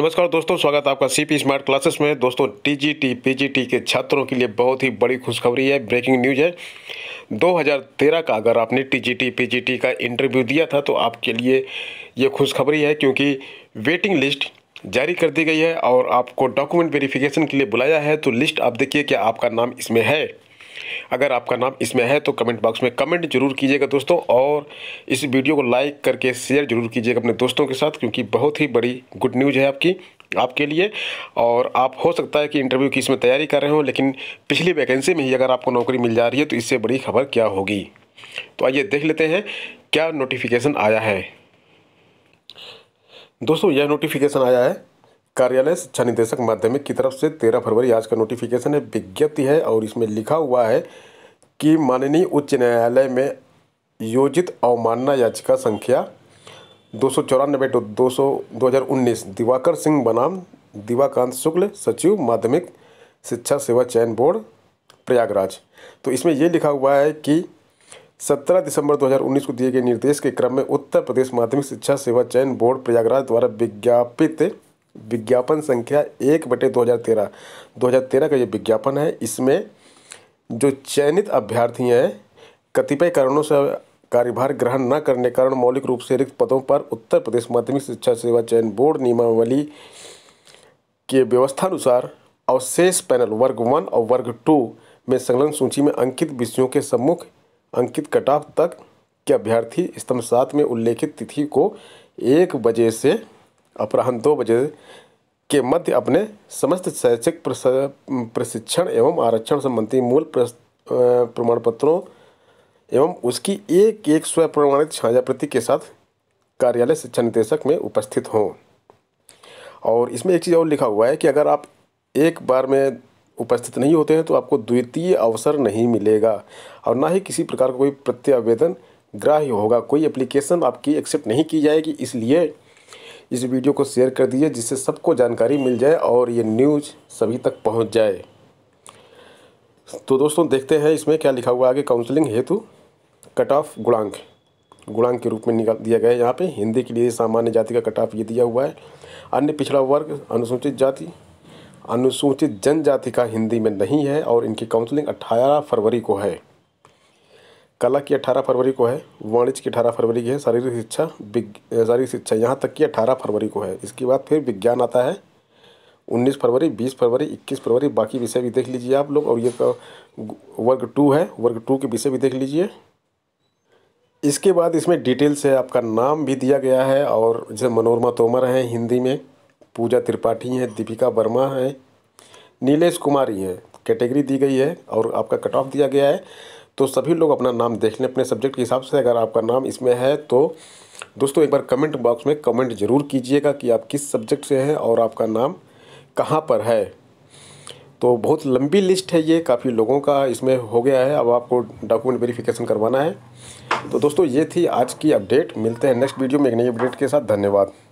नमस्कार दोस्तों स्वागत है आपका सीपी स्मार्ट क्लासेस में दोस्तों टीजीटी पीजीटी के छात्रों के लिए बहुत ही बड़ी खुशखबरी है ब्रेकिंग न्यूज है 2013 का अगर आपने टीजीटी पीजीटी का इंटरव्यू दिया था तो आपके लिए ये खुशखबरी है क्योंकि वेटिंग लिस्ट जारी कर दी गई है और आपको डॉक्यूमेंट वेरिफिकेशन के लिए बुलाया है तो लिस्ट आप देखिए क्या आपका नाम इसमें है अगर आपका नाम इसमें है तो कमेंट बॉक्स में कमेंट जरूर कीजिएगा दोस्तों और इस वीडियो को लाइक करके शेयर जरूर कीजिएगा अपने दोस्तों के साथ क्योंकि बहुत ही बड़ी गुड न्यूज़ है आपकी आपके लिए और आप हो सकता है कि इंटरव्यू की इसमें तैयारी कर रहे हो लेकिन पिछली वैकेंसी में ही अगर आपको नौकरी मिल जा रही है तो इससे बड़ी खबर क्या होगी तो आइए देख लेते हैं क्या नोटिफिकेशन आया है दोस्तों यह नोटिफिकेशन आया है कार्यालय शिक्षा निदेशक माध्यमिक की तरफ से तेरह फरवरी आज का नोटिफिकेशन है विज्ञप्ति है और इसमें लिखा हुआ है कि माननीय उच्च न्यायालय में योजित अवमानना याचिका संख्या दो सौ चौरानबे टू दो सौ दो हज़ार उन्नीस दिवाकर सिंह बनाम दिवाकांत शुक्ल सचिव माध्यमिक शिक्षा सेवा चयन बोर्ड प्रयागराज तो इसमें यह लिखा हुआ है कि 17 दिसंबर 2019 को दिए गए निर्देश के क्रम में उत्तर प्रदेश माध्यमिक शिक्षा सेवा चयन बोर्ड प्रयागराज द्वारा विज्ञापित विज्ञापन संख्या एक बटे दो हज़ार तेरह दो हज़ार तेरह का ये विज्ञापन है इसमें जो चयनित अभ्यर्थी हैं कतिपय कारणों से कार्यभार ग्रहण न करने कारण मौलिक रूप से रिक्त पदों पर उत्तर प्रदेश माध्यमिक शिक्षा सेवा चयन बोर्ड नियमावली के व्यवस्थानुसार अवशेष पैनल वर्ग वन और वर्ग टू में संलग्न सूची में अंकित विषयों के सम्मुख अंकित कटाव तक के अभ्यर्थी स्तंभ सात में उल्लेखित तिथि को एक बजे से अपराह्न दो बजे के मध्य अपने समस्त शैक्षिक प्रशिक्षण एवं आरक्षण संबंधी मूल प्रमाण पत्रों एवं उसकी एक एक स्व प्रमाणित छाया प्रति के साथ कार्यालय शिक्षा निदेशक में उपस्थित हों और इसमें एक चीज़ और लिखा हुआ है कि अगर आप एक बार में उपस्थित नहीं होते हैं तो आपको द्वितीय अवसर नहीं मिलेगा और ना ही किसी प्रकार का कोई प्रत्यावेदन ग्राह्य होगा कोई एप्लीकेशन आपकी एक्सेप्ट नहीं की जाएगी इसलिए इस वीडियो को शेयर कर दीजिए जिससे सबको जानकारी मिल जाए और ये न्यूज़ सभी तक पहुंच जाए तो दोस्तों देखते हैं इसमें क्या लिखा हुआ है आगे काउंसलिंग हेतु कट ऑफ गुणांक गुणांक के रूप में निकाल दिया गया है यहाँ पे हिंदी के लिए सामान्य जाति का कट ऑफ ये दिया हुआ है अन्य पिछड़ा वर्ग अनुसूचित जाति अनुसूचित जनजाति का हिंदी में नहीं है और इनकी काउंसलिंग अट्ठारह फरवरी को है कला की अठारह फरवरी को है वाणिज्य की अठारह फरवरी की है शारीरिक शिक्षा शारीरिक शिक्षा यहाँ तक कि अठारह फरवरी को है इसके बाद फिर विज्ञान आता है उन्नीस फरवरी बीस फरवरी इक्कीस फरवरी बाकी विषय भी देख लीजिए आप लोग और ये वर्ग टू है वर्ग टू के विषय भी देख लीजिए इसके बाद इसमें डिटेल से आपका नाम भी दिया गया है और जैसे मनोरमा तोमर हैं हिंदी में पूजा त्रिपाठी हैं दीपिका वर्मा हैं नीलेश कुमारी हैं कैटेगरी दी गई है और आपका कट ऑफ दिया गया है तो सभी लोग अपना नाम देख लें अपने सब्जेक्ट के हिसाब से अगर आपका नाम इसमें है तो दोस्तों एक बार कमेंट बॉक्स में कमेंट ज़रूर कीजिएगा कि आप किस सब्जेक्ट से हैं और आपका नाम कहाँ पर है तो बहुत लंबी लिस्ट है ये काफ़ी लोगों का इसमें हो गया है अब आपको डॉक्यूमेंट वेरिफिकेशन करवाना है तो दोस्तों ये थी आज की अपडेट मिलते हैं नेक्स्ट वीडियो में एक नई अपडेट के साथ धन्यवाद